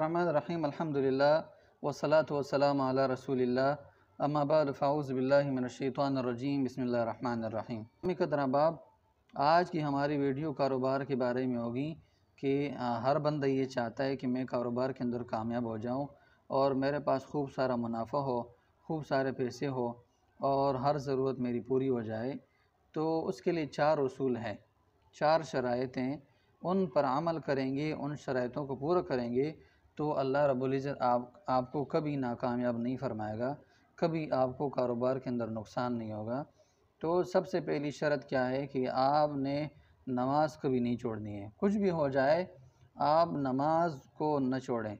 रहीम अल्हम्दुलिल्लाह वसलात वसलाम अला रसूलिल्लाह अम्माबाद फ़ाउज़ बिल्लाशैतरजीम बसमीम कदराबाब आज की हमारी वीडियो कारोबार के बारे में होगी कि हर बंदा ये चाहता है कि मैं कारोबार के अंदर कामयाब हो जाऊँ और मेरे पास खूब सारा मुनाफा हो खूब सारे पैसे हो और हर ज़रूरत मेरी पूरी हो जाए तो उसके लिए चार असूल हैं चार शराइतें उन पर अमल करेंगे उन शरातों को पूरा करेंगे तो अल्लाह रबुल्ज़त आप आपको कभी नाकामयाब नहीं फरमाएगा कभी आपको कारोबार के अंदर नुकसान नहीं होगा तो सबसे पहली शर्त क्या है कि आपने नमाज कभी नहीं छोड़नी है कुछ भी हो जाए आप नमाज को न छोड़ें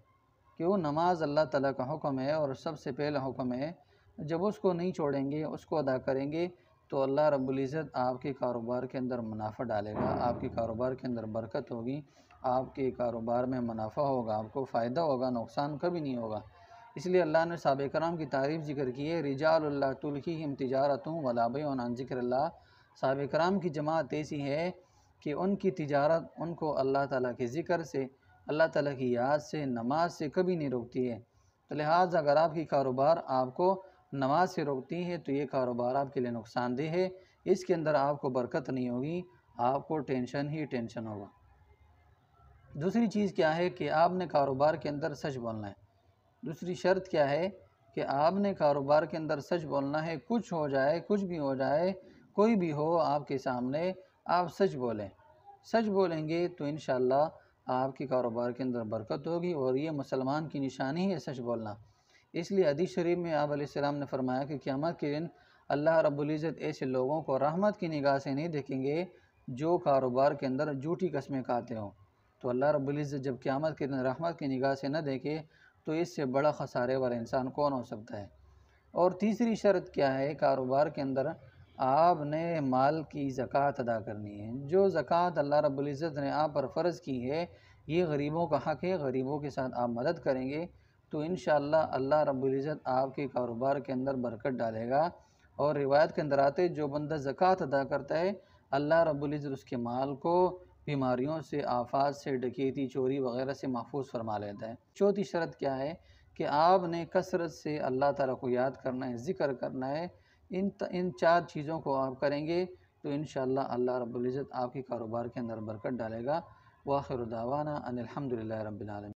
क्यों नमाज अल्लाह ताला का हुक्म है और सबसे पहला हुक्म है जब उसको नहीं छोड़ेंगे उसको अदा करेंगे तो अल्लाह रब्ज़त आपके कारोबार के अंदर मुनाफा डालेगा आपके कारोबार के अंदर बरकत होगी आपके कारोबार में मुनाफा होगा आपको फ़ायदा होगा नुकसान कभी नहीं होगा इसलिए अल्लाह ने सबक कराम की तारीफ़ जिक्र की है रिजाल्ला तुल्की हम तजारतों वलाब जिक्र सबक कराम की जमात ऐसी है कि उनकी तजारत उनको अल्लाह ताला के ज़िक्र से अल्लाह ताला की याद से नमाज से कभी नहीं रोकती है तो लिहाजा अगर आपकी कारोबार आपको नमाज से रोकती है तो ये कारोबार आपके लिए नुकसानदेह है इसके अंदर आपको बरकत नहीं होगी आपको टेंशन ही टेंशन होगा दूसरी चीज़ क्या है कि आपने कारोबार के अंदर सच बोलना है दूसरी शर्त क्या है कि आपने कारोबार के अंदर सच बोलना है कुछ हो जाए कुछ भी हो जाए कोई भी हो आपके सामने आप सच बोलें सच बोलेंगे तो इन आपके कारोबार के अंदर बरकत होगी और ये मुसलमान की निशानी है सच बोलना इसलिए अदी शरीफ में आप ने फरमाया कि क़्यामत के दिन अल्लाह रब्ज़त ऐसे लोगों को रहमत की निगाह से नहीं देखेंगे जो कारोबार के अंदर झूठी कस्में खाते हों तो अल्लाह रब्ज़त जब क़्यामत के दिन रहमत की निगाह से न देखे तो इससे बड़ा खसारे वाला इंसान कौन हो सकता है और तीसरी शर्त क्या है कारोबार के अंदर आपने माल की ज़क़़त अदा करनी है जो ज़क़़त अल्लाह रब्ज़त ने आप पर फ़र्ज़ की है ये गरीबों का हक़ है गरीबों के साथ आप मदद करेंगे तो इन अल्लाह रब्ज़त आपके कारोबार के अंदर बरकत डालेगा और रिवायत के अंदर आते जो बंदा ज़क़़त अदा करता है अल्लाह रबुल्ज़त उसके माल को बीमारियों से आफात से डकेती चोरी वगैरह से महफूज फरमा लेता है चौथी शरत क्या है कि आपने कसरत से अल्लाह ताला को याद करना है ज़िक्र करना है इन इन चार चीज़ों को आप करेंगे तो इन अल्लाह रब्ज़त आपके कारोबार के अंदर बरकत डालेगा वाखिर दावाना अनिलहमदिल्ला रबीआलम